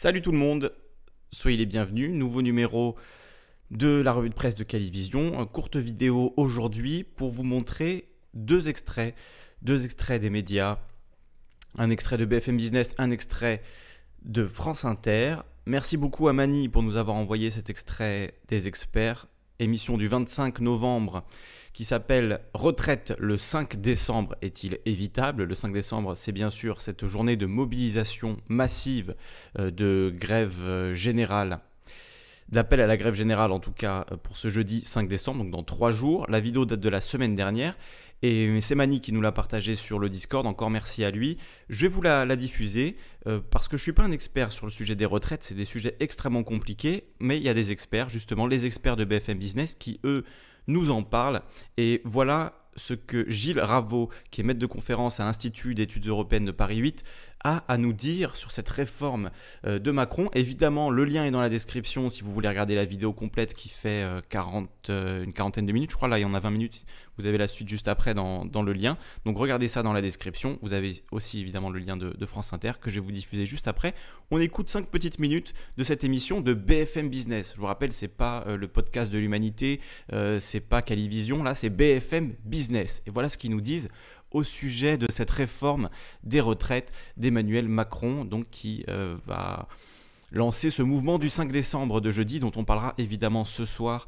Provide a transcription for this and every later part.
Salut tout le monde, soyez les bienvenus, nouveau numéro de la revue de presse de Calivision, euh, courte vidéo aujourd'hui pour vous montrer deux extraits, deux extraits des médias, un extrait de BFM Business, un extrait de France Inter. Merci beaucoup à Mani pour nous avoir envoyé cet extrait des experts, émission du 25 novembre qui s'appelle Retraite le 5 décembre est-il évitable Le 5 décembre, c'est bien sûr cette journée de mobilisation massive euh, de grève euh, générale d'appel à la grève générale, en tout cas euh, pour ce jeudi 5 décembre, donc dans trois jours. La vidéo date de la semaine dernière. Et c'est Mani qui nous l'a partagée sur le Discord, encore merci à lui. Je vais vous la, diffuser parce que je ne suis pas un expert sur le sujet des retraites, c'est des sujets extrêmement compliqués, mais il y a des experts, justement les experts de BFM Business, qui eux nous en parle. Et voilà ce que Gilles Raveau, qui est maître de conférence à l'Institut d'études européennes de Paris 8, a à nous dire sur cette réforme euh, de Macron. Évidemment, le lien est dans la description si vous voulez regarder la vidéo complète qui fait euh, euh, une quarantaine de minutes. Je crois là, il y en a 20 minutes. Vous avez la suite juste après dans, le lien. Donc regardez ça dans la description. Vous avez aussi évidemment le lien de, France Inter que je vais vous diffuser juste après. On écoute 5 petites minutes de cette émission de BFM Business. Je vous rappelle, c'est pas le podcast de l'humanité, c'est pas Calivision, là, c'est BFM Business. Et voilà ce qu'ils nous disent au sujet de cette réforme des retraites d'Emmanuel Macron, donc qui euh, va lancer ce mouvement du 5 décembre de jeudi, dont on parlera évidemment ce soir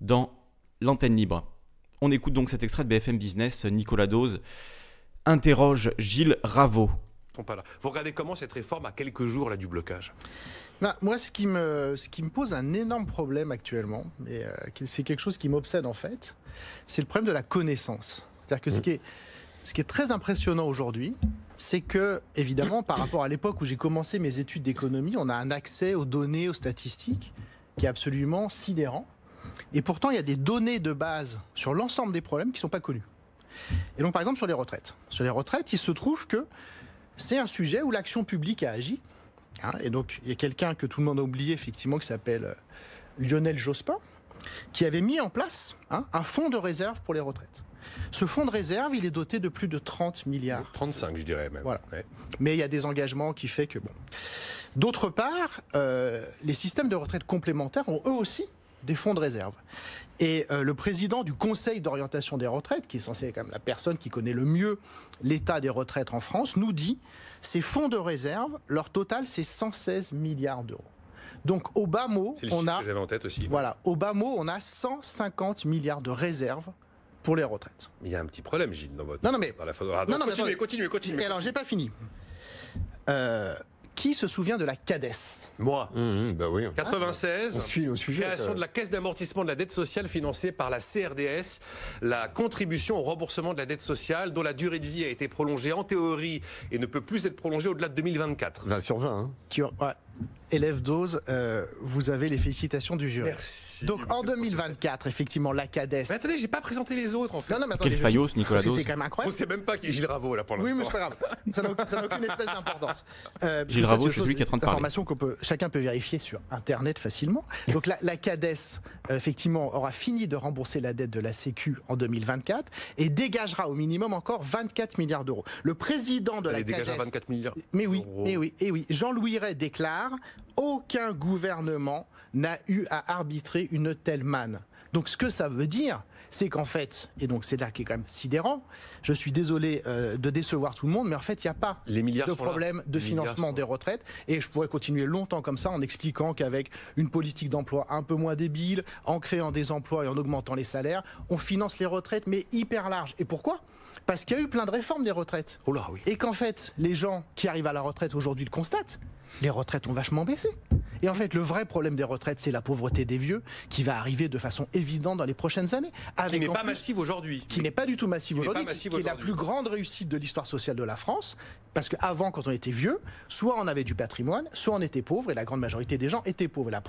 dans l'antenne libre. On écoute donc cet extrait de BFM Business. Nicolas Dose interroge Gilles Raveau. Vous regardez comment cette réforme a quelques jours là, du blocage bah, moi, ce qui, me, pose un énorme problème actuellement, et euh, c'est quelque chose qui m'obsède en fait, c'est le problème de la connaissance. C'est-à-dire que ce qui est, ce qui est très impressionnant aujourd'hui, c'est que, évidemment, par rapport à l'époque où j'ai commencé mes études d'économie, on a un accès aux données, aux statistiques, qui est absolument sidérant. Et pourtant, il y a des données de base sur l'ensemble des problèmes qui ne sont pas connus Et donc, par exemple, sur les retraites. Sur les retraites, il se trouve que c'est un sujet où l'action publique a agi, et donc, il y a quelqu'un que tout le monde a oublié, effectivement, qui s'appelle euh, Lionel Jospin, qui avait mis en place hein, un fonds de réserve pour les retraites. Ce fonds de réserve, il est doté de plus de 30 milliards. 35, je dirais même. Mais il y a des engagements qui fait que bon. D'autre part, euh, les systèmes de retraite complémentaires ont eux aussi des fonds de réserve. Et euh, le président du Conseil d'orientation des retraites, qui est censé être quand même la personne qui connaît le mieux l'état des retraites en France, nous dit ces fonds de réserve, leur total, c'est 116 milliards d'euros. Donc au bas mot, on a Voilà, au mot, on a 150 milliards de réserves pour les retraites. il y a un petit problème, Gilles, dans votre. Non, non, mais. non, non, continuez, mais... continuez, continuez, continuez, Et alors, j'ai pas fini. Euh, qui se souvient de la CADES Moi. Mmh, mmh, bah oui. 96. création euh. de la caisse d'amortissement de la dette sociale financée par la CRDS, la contribution au remboursement de la dette sociale dont la durée de vie a été prolongée en théorie et ne peut plus être prolongée au-delà de 2024. 20 sur 20. Hein. ouais élève Dose, euh, vous avez les félicitations du jury. Merci. Donc en 2024, effectivement, la CADES. Mais attendez, j'ai pas présenté les autres en fait. Non, non, mais attendez, Quel Nicolas Dose C'est quand même On sait même pas qui est Gilles Raveau là pour l'instant. Oui, mais c'est pas grave. Ça n'a aucune espèce d'importance. Euh, Gilles Raveau, c'est lui qui est en train de parler. Information qu'on chacun peut vérifier sur Internet facilement. Donc la, la CADES, euh, effectivement, aura fini de rembourser la dette de la Sécu en 2024 et dégagera au minimum encore 24 milliards d'euros. Le président de Elle la dégagera 24 milliards. Mais oui, mais oui, et oui. Jean-Louis Ray déclare aucun gouvernement n'a eu à arbitrer une telle manne. Donc ce que ça veut dire, c'est qu'en fait, et donc c'est là qui est quand même sidérant, je suis désolé euh, de décevoir tout le monde, mais en fait, il n'y a pas les de problème de financement des retraites. Et je pourrais continuer longtemps comme ça en expliquant qu'avec une politique d'emploi un peu moins débile, en créant des emplois et en augmentant les salaires, on finance les retraites, mais hyper large. Et pourquoi Parce qu'il y a eu plein de réformes des retraites. Oh là, oui. Et qu'en fait, les gens qui arrivent à la retraite aujourd'hui le constatent les retraites ont vachement baissé. Et en fait, le vrai problème des retraites, c'est la pauvreté des vieux, qui va arriver de façon évidente dans les prochaines années. qui n'est pas massive aujourd'hui. Qui n'est pas du tout massive aujourd'hui, qui, est la plus grande réussite de l'histoire sociale de la France. Parce qu'avant, quand on était vieux, soit on avait du patrimoine, soit on était pauvre, et la grande majorité des gens étaient pauvres. La,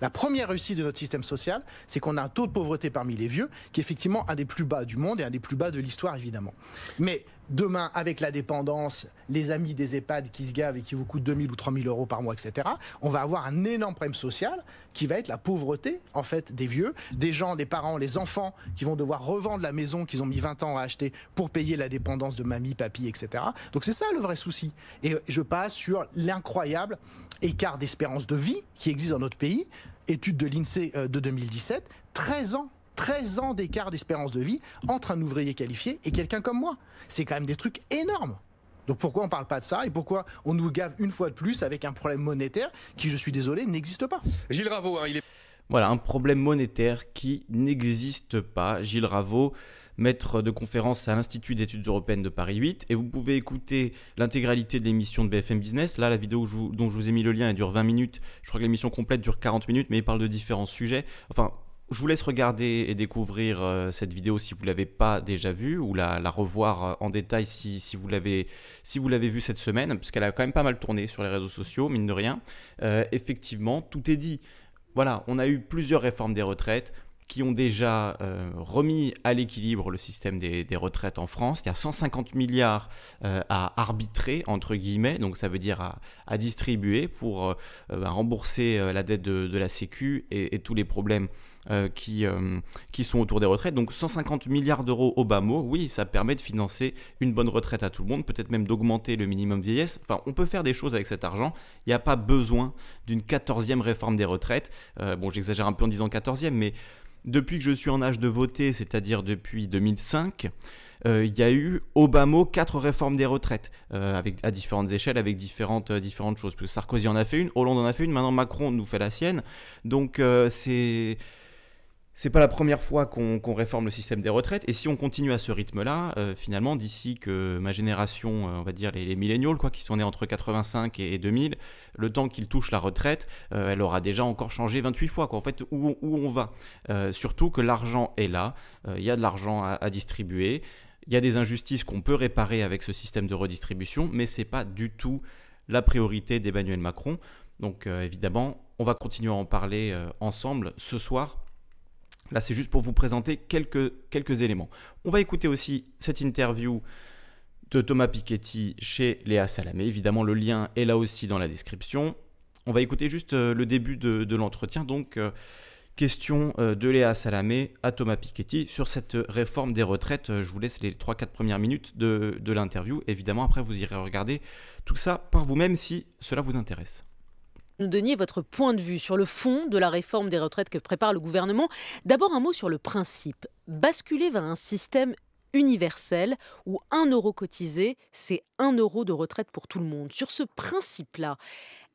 la première réussite de notre système social, c'est qu'on a un taux de pauvreté parmi les vieux, qui est effectivement un des plus bas du monde et un des plus bas de l'histoire, évidemment. Mais demain avec la dépendance, les amis des EHPAD qui se gavent et qui vous coûtent 2000 ou 3000 euros par mois, etc., on va avoir un énorme problème social qui va être la pauvreté, en fait, des vieux, des gens, des parents, les enfants qui vont devoir revendre la maison qu'ils ont mis 20 ans à acheter pour payer la dépendance de mamie, papy, etc. Donc c'est ça le vrai souci. Et je passe sur l'incroyable écart d'espérance de vie qui existe dans notre pays, étude de l'INSEE e de 2017, 13 ans 13 ans d'écart d'espérance de vie entre un ouvrier qualifié et quelqu'un comme moi. C'est quand même des trucs énormes. Donc pourquoi on parle pas de ça et pourquoi on nous gave une fois de plus avec un problème monétaire qui, je suis désolé, n'existe pas Gilles Ravo, hein, il est... Voilà, un problème monétaire qui n'existe pas. Gilles Raveau, maître de conférence à l'Institut d'études européennes de Paris 8. Et vous pouvez écouter l'intégralité de l'émission de BFM Business. Là, la vidéo dont je vous ai mis le lien, elle dure 20 minutes. Je crois que l'émission complète dure 40 minutes, mais il parle de différents sujets. Enfin, je vous laisse regarder et découvrir euh, cette vidéo si vous ne l'avez pas déjà vue ou la, revoir euh, en détail si, si vous l'avez vue cette semaine, puisqu'elle a quand même pas mal tourné sur les réseaux sociaux, mine de rien. Euh, effectivement, tout est dit. Voilà, on a eu plusieurs réformes des retraites, qui ont déjà euh, remis à l'équilibre le système des, retraites en France, Il y a 150 milliards euh, à arbitrer, entre guillemets, donc ça veut dire à, distribuer pour euh, bah, rembourser la dette de, la Sécu et, tous les problèmes qui, qui sont autour des retraites. Donc 150 milliards d'euros au bas mot, oui, ça permet de financer une bonne retraite à tout le monde, peut-être même d'augmenter le minimum vieillesse. Enfin, on peut faire des choses avec cet argent. Il n'y a pas besoin d'une 14e réforme des retraites. bon, j'exagère un peu en disant 14e, mais depuis que je suis en âge de voter, c'est-à-dire depuis 2005, euh, il y a eu au Obama quatre réformes des retraites euh, avec, à différentes échelles avec différentes, euh, différentes choses. Sarkozy en a fait une, Hollande en a fait une, maintenant Macron nous fait la sienne. Donc c'est c'est pas la première fois qu'on réforme le système des retraites, et si on continue à ce rythme-là, euh, finalement, d'ici que ma génération, euh, on va dire les, les milléniaux, quoi, qui sont nés entre 85 et, 2000, le temps qu'ils touchent la retraite, euh, elle aura déjà encore changé 28 fois, quoi. En fait, où, où on va Surtout que l'argent est là, il y a de l'argent à, à, distribuer, il y a des injustices qu'on peut réparer avec ce système de redistribution, mais c'est pas du tout la priorité d'Emmanuel Macron. Donc, évidemment, on va continuer à en parler ensemble ce soir Là, c'est juste pour vous présenter quelques, quelques éléments. On va écouter aussi cette interview de Thomas Piketty chez Léa Salamé. Évidemment, le lien est là aussi dans la description. On va écouter juste euh, le début de, l'entretien. Donc, euh, question euh, de Léa Salamé à Thomas Piketty sur cette réforme des retraites. Je vous laisse les 3-4 premières minutes de, de l'interview. Évidemment, après, vous irez regarder tout ça par vous-même si cela vous intéresse nous donniez votre point de vue sur le fond de la réforme des retraites que prépare le gouvernement. D'abord un mot sur le principe. Basculer vers un système universel où un euro cotisé, c'est un euro de retraite pour tout le monde. Sur ce principe-là,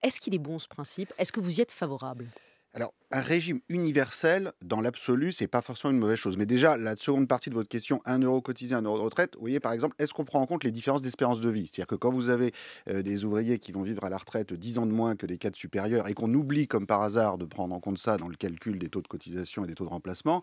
est-ce qu'il est bon ce principe Est-ce que vous y êtes favorable alors, un régime universel, dans l'absolu, n'est pas forcément une mauvaise chose. Mais déjà, la seconde partie de votre question, un euro cotisé, 1 euro de retraite, vous voyez par exemple, est-ce qu'on prend en compte les différences d'espérance de vie C'est-à-dire que quand vous avez euh, des ouvriers qui vont vivre à la retraite 10 ans de moins que des cadres supérieurs et qu'on oublie comme par hasard de prendre en compte ça dans le calcul des taux de cotisation et des taux de remplacement,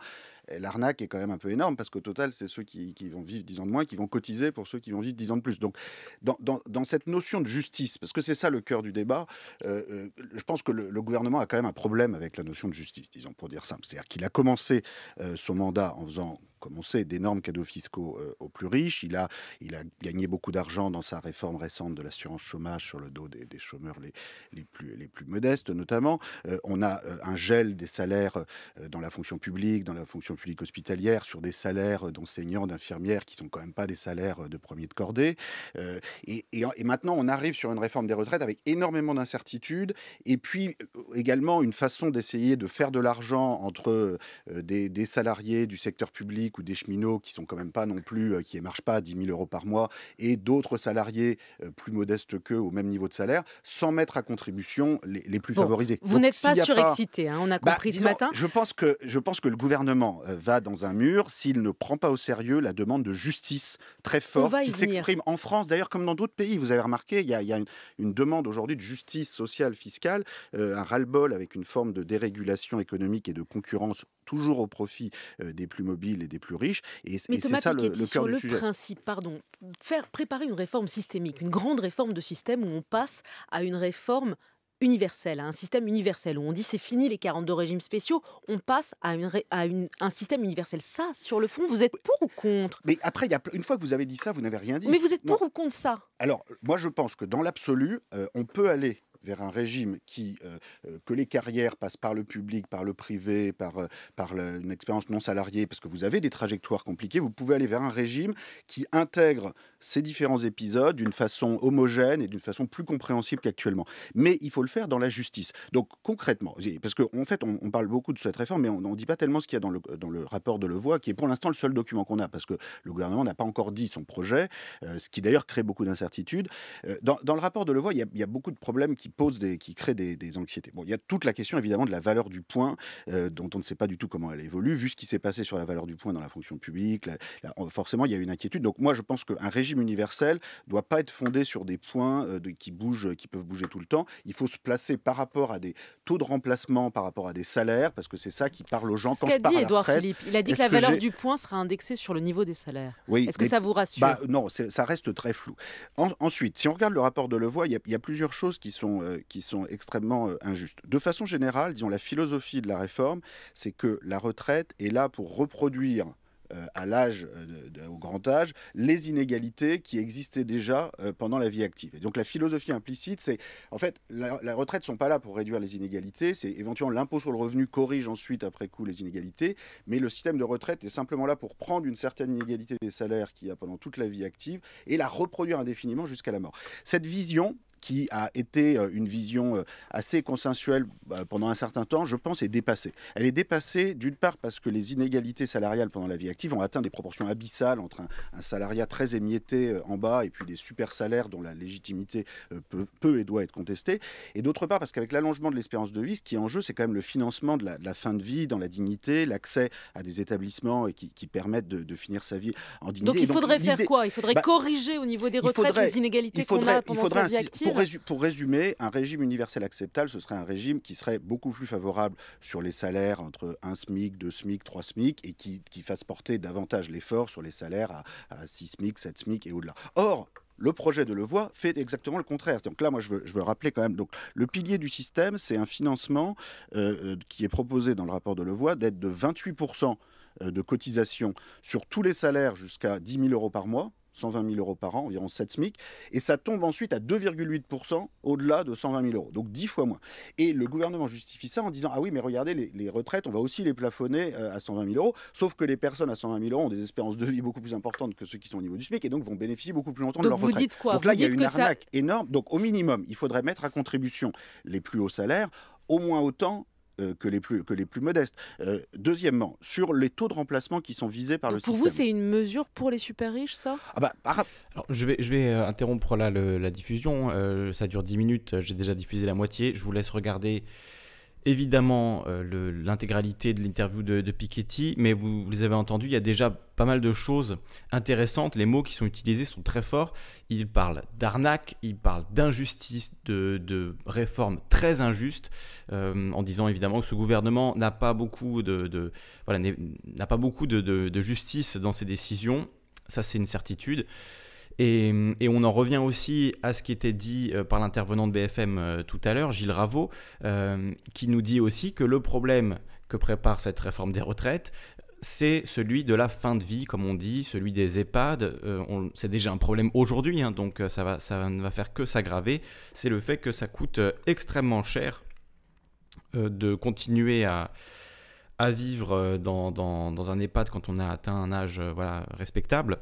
l'arnaque est quand même un peu énorme parce qu'au total, c'est ceux qui, vont vivre 10 ans de moins qui vont cotiser pour ceux qui vont vivre 10 ans de plus. Donc, dans, cette notion de justice, parce que c'est ça le cœur du débat, euh, euh, je pense que le, gouvernement a quand même un problème avec la notion de justice, disons, pour dire simple. C'est-à-dire qu'il a commencé euh, son mandat en faisant comme on sait, d'énormes cadeaux fiscaux euh, aux plus riches. Il a, il a gagné beaucoup d'argent dans sa réforme récente de l'assurance chômage sur le dos des, chômeurs les, les, plus, les plus modestes, notamment. Euh, on a euh, un gel des salaires dans la fonction publique, dans la fonction publique hospitalière, sur des salaires d'enseignants, d'infirmières, qui sont quand même pas des salaires de premier de cordée. Et, et, maintenant, on arrive sur une réforme des retraites avec énormément d'incertitudes, et puis également une façon d'essayer de faire de l'argent entre des salariés du secteur public ou des cheminots qui sont quand même pas non plus, euh, qui pas à 10 000 euros par mois, et d'autres salariés euh, plus modestes qu'eux au même niveau de salaire, sans mettre à contribution les, plus favorisés. Vous n'êtes pas surexcité, hein, on a bah, compris ce matin. Je pense, que, je pense que le gouvernement euh, va dans un mur s'il ne prend pas au sérieux la demande de justice très forte qui s'exprime en France, d'ailleurs comme dans d'autres pays. Vous avez remarqué, il y a, une, demande aujourd'hui de justice sociale, fiscale, un ras-le-bol avec une forme de dérégulation économique et de concurrence toujours au profit des plus mobiles et des plus riches. Et, c'est ça le, cœur du le principe, pardon, faire préparer une réforme systémique, une grande réforme de système où on passe à une réforme universelle, à un système universel, où on dit c'est fini les 42 régimes spéciaux, on passe à, une, à un système universel. Ça, sur le fond, vous êtes pour ou contre Mais après, une fois que vous avez dit ça, vous n'avez rien dit. Mais vous êtes pour ou contre ça Alors, moi, je pense que dans l'absolu, on peut aller vers un régime qui, euh, euh, que les carrières passent par le public, par le privé, par, euh, par une expérience non salariée, parce que vous avez des trajectoires compliquées, vous pouvez aller vers un régime qui intègre ces différents épisodes d'une façon homogène et d'une façon plus compréhensible qu'actuellement. Mais il faut le faire dans la justice. Donc concrètement, parce qu'en en fait, on, parle beaucoup de cette réforme, mais on ne dit pas tellement ce qu'il y a dans le, dans le rapport de Levoix, qui est pour l'instant le seul document qu'on a, parce que le gouvernement n'a pas encore dit son projet, ce qui d'ailleurs crée beaucoup d'incertitudes. Dans, dans, le rapport de Levoix, il y, il y a beaucoup de problèmes qui des, qui crée des, des, anxiétés. Bon, il y a toute la question évidemment de la valeur du point, euh, dont on ne sait pas du tout comment elle évolue, vu ce qui s'est passé sur la valeur du point dans la fonction publique. forcément, il y a eu une inquiétude. Donc moi, je pense qu'un régime universel doit pas être fondé sur des points euh, de, qui bougent, euh, qui peuvent bouger tout le temps. Il faut se placer par rapport à des taux de remplacement, par rapport à des salaires, parce que c'est ça qui parle aux gens quand je à la retraite. Philippe. Il a dit que la valeur du point sera indexée sur le niveau des salaires. Est-ce que ça vous rassure bah, Non, ça reste très flou. ensuite, si on regarde le rapport de Levoix, il y, a plusieurs choses qui sont euh, qui sont extrêmement euh, injustes. De façon générale, disons, la philosophie de la réforme, c'est que la retraite est là pour reproduire euh, à l'âge, au grand âge, les inégalités qui existaient déjà pendant la vie active. Et donc la philosophie implicite, c'est en fait, la, la retraite ne sont pas là pour réduire les inégalités, c'est éventuellement l'impôt sur le revenu corrige ensuite après coup les inégalités, mais le système de retraite est simplement là pour prendre une certaine inégalité des salaires qu'il y a pendant toute la vie active et la reproduire indéfiniment jusqu'à la mort. Cette vision, qui a été euh, une vision euh, assez consensuelle bah, pendant un certain temps, je pense, est dépassée. Elle est dépassée d'une part parce que les inégalités salariales pendant la vie active ont atteint des proportions abyssales entre un, salariat très émietté euh, en bas et puis des super salaires dont la légitimité peut, et doit être contestée. Et d'autre part parce qu'avec l'allongement de l'espérance de vie, ce qui est en jeu, c'est quand même le financement de la, fin de vie dans la dignité, l'accès à des établissements qui, permettent de, finir sa vie en dignité. Donc il faudrait faire quoi Il faudrait bah, corriger au niveau des retraites les inégalités qu'on a pendant sa vie active pour, résumer, un régime universel acceptable, ce serait un régime qui serait beaucoup plus favorable sur les salaires entre 1 SMIC, 2 SMIC, 3 SMIC, et qui, fasse porter davantage l'effort sur les salaires à, 6 SMIC, 7 SMIC et au-delà. Or, le projet de Levoix fait exactement le contraire. Donc là, moi, je veux, rappeler quand même. Donc, le pilier du système, c'est un financement euh, euh, qui est proposé dans le rapport de Levoix d'être de 28 euh, de cotisation sur tous les salaires jusqu'à 10 000 euros par mois 120 000 euros par an, environ 7 SMIC, et ça tombe ensuite à 2,8% au-delà de 120 000 euros, donc 10 fois moins. Et le gouvernement justifie ça en disant, ah oui, mais regardez, les, retraites, on va aussi les plafonner euh, à 120 000 euros, sauf que les personnes à 120 000 euros ont des espérances de vie beaucoup plus importantes que ceux qui sont au niveau du SMIC, et donc vont bénéficier beaucoup plus longtemps de leur vous donc là, il y a une arnaque énorme. Donc au minimum, il faudrait mettre à contribution les plus hauts salaires, au moins autant euh, que, les plus, que les plus modestes. Euh, deuxièmement, sur les taux de remplacement qui sont visés par le système. Pour vous, c'est une mesure pour les super riches, ça ah bah, Alors, je, vais, je vais euh, interrompre là la diffusion. ça dure 10 minutes, j'ai déjà diffusé la moitié. Je vous laisse regarder évidemment euh, l'intégralité de l'interview de, Piketty, mais vous, les avez entendus, il y a déjà pas mal de choses intéressantes. Les mots qui sont utilisés sont très forts. Il parle d'arnaque, il parle d'injustice, de, réformes très injustes, euh, en disant évidemment que ce gouvernement n'a pas beaucoup voilà, n'a pas beaucoup de, justice dans ses décisions. Ça, c'est une certitude. Et, on en revient aussi à ce qui était dit euh, par l'intervenant de BFM euh, tout à l'heure, Gilles Raveau, qui nous dit aussi que le problème que prépare cette réforme des retraites, c'est celui de la fin de vie, comme on dit, celui des EHPAD. Euh, c'est déjà un problème aujourd'hui, hein, donc ça, ne va faire que s'aggraver. C'est le fait que ça coûte extrêmement cher de continuer à, vivre dans, un EHPAD quand on a atteint un âge respectable.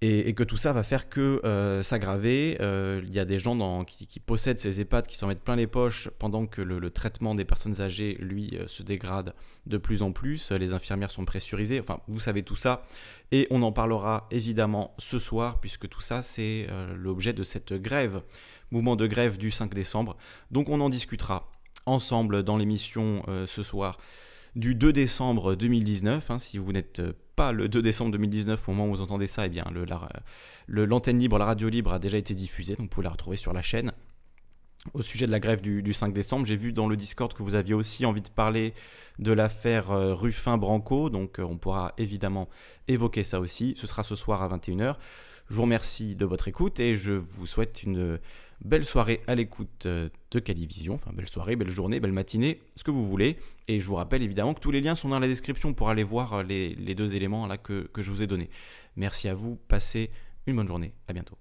Et, que tout ça va faire que euh, s'aggraver. Euh, il y a des gens qui, possèdent ces EHPAD qui s'en mettent plein les poches pendant que le, traitement des personnes âgées, lui, euh, se dégrade de plus en plus. Les infirmières sont pressurisées. Enfin, vous savez tout ça. Et on en parlera évidemment ce soir, puisque tout ça, c'est l'objet de cette grève, mouvement de grève du 5 décembre. Donc on en discutera ensemble dans l'émission ce soir du 2 décembre 2019. Hein, si vous n'êtes euh, pas le 2 décembre 2019 au moment où vous entendez ça, et eh bien le, l'antenne libre, la radio libre a déjà été diffusée, donc vous pouvez la retrouver sur la chaîne. Au sujet de la grève du, 5 décembre, j'ai vu dans le Discord que vous aviez aussi envie de parler de l'affaire euh, Ruffin-Branco, donc euh, on pourra évidemment évoquer ça aussi. Ce sera ce soir à 21h. Je vous remercie de votre écoute et je vous souhaite une Belle soirée à l'écoute euh, de Calivision, enfin belle soirée, belle journée, belle matinée, ce que vous voulez. Et je vous rappelle évidemment que tous les liens sont dans la description pour aller voir euh, les, deux éléments là que, que je vous ai donnés. Merci à vous, passez une bonne journée, à bientôt.